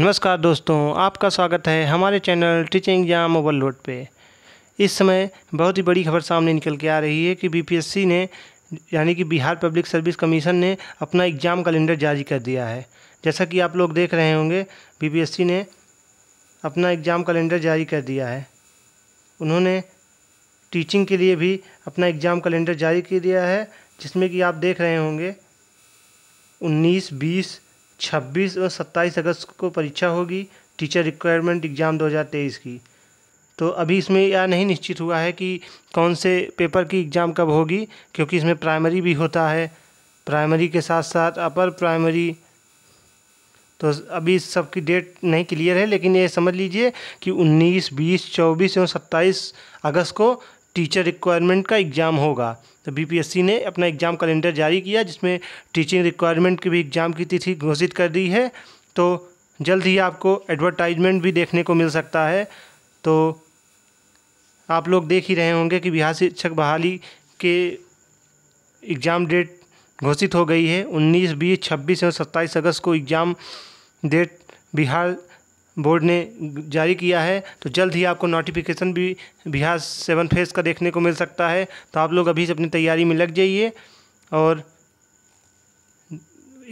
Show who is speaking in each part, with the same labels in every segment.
Speaker 1: नमस्कार दोस्तों आपका स्वागत है हमारे चैनल टीचिंग या ओवरलोड पे इस समय बहुत ही बड़ी खबर सामने निकल के आ रही है कि बीपीएससी ने यानी कि बिहार पब्लिक सर्विस कमीशन ने अपना एग्ज़ाम कैलेंडर जारी कर दिया है जैसा कि आप लोग देख रहे होंगे बीपीएससी ने अपना एग्ज़ाम कैलेंडर जारी कर दिया है उन्होंने टीचिंग के लिए भी अपना एग्ज़ाम कैलेंडर जारी कर दिया है जिसमें कि आप देख रहे होंगे उन्नीस बीस छब्बीस और सत्ताईस अगस्त को परीक्षा होगी टीचर रिक्वायरमेंट एग्ज़ाम 2023 की तो अभी इसमें यह नहीं निश्चित हुआ है कि कौन से पेपर की एग्ज़ाम कब होगी क्योंकि इसमें प्राइमरी भी होता है प्राइमरी के साथ साथ अपर प्राइमरी तो अभी सबकी डेट नहीं क्लियर है लेकिन ये समझ लीजिए कि 19, 20, 24 एवं 27 अगस्त को टीचर रिक्वायरमेंट का एग्ज़ाम होगा तो बीपीएससी ने अपना एग्ज़ाम कैलेंडर जारी किया जिसमें टीचिंग रिक्वायरमेंट की भी एग्ज़ाम की तिथि घोषित कर दी है तो जल्द ही आपको एडवर्टाइजमेंट भी देखने को मिल सकता है तो आप लोग देख ही रहे होंगे कि बिहार शिक्षक बहाली के एग्ज़ाम डेट घोषित हो गई है 19, 20, 26 और 27 अगस्त को एग्ज़ाम डेट बिहार बोर्ड ने जारी किया है तो जल्द ही आपको नोटिफिकेशन भी बिहार सेवन फेज का देखने को मिल सकता है तो आप लोग अभी से अपनी तैयारी में लग जाइए और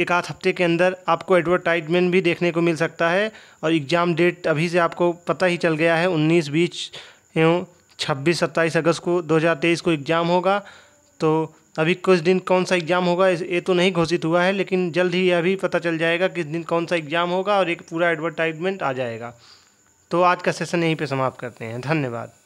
Speaker 1: एक आध हफ्ते के अंदर आपको एडवर्टाइजमेंट भी देखने को मिल सकता है और एग्ज़ाम डेट अभी से आपको पता ही चल गया है उन्नीस बीस एवं छब्बीस सत्ताईस अगस्त को दो को एग्ज़ाम होगा तो अभी कुछ दिन कौन सा एग्ज़ाम होगा ये तो नहीं घोषित हुआ है लेकिन जल्द ही यह भी पता चल जाएगा किस दिन कौन सा एग्ज़ाम होगा और एक पूरा एडवर्टाइजमेंट आ जाएगा तो आज का सेशन यहीं पे समाप्त करते हैं धन्यवाद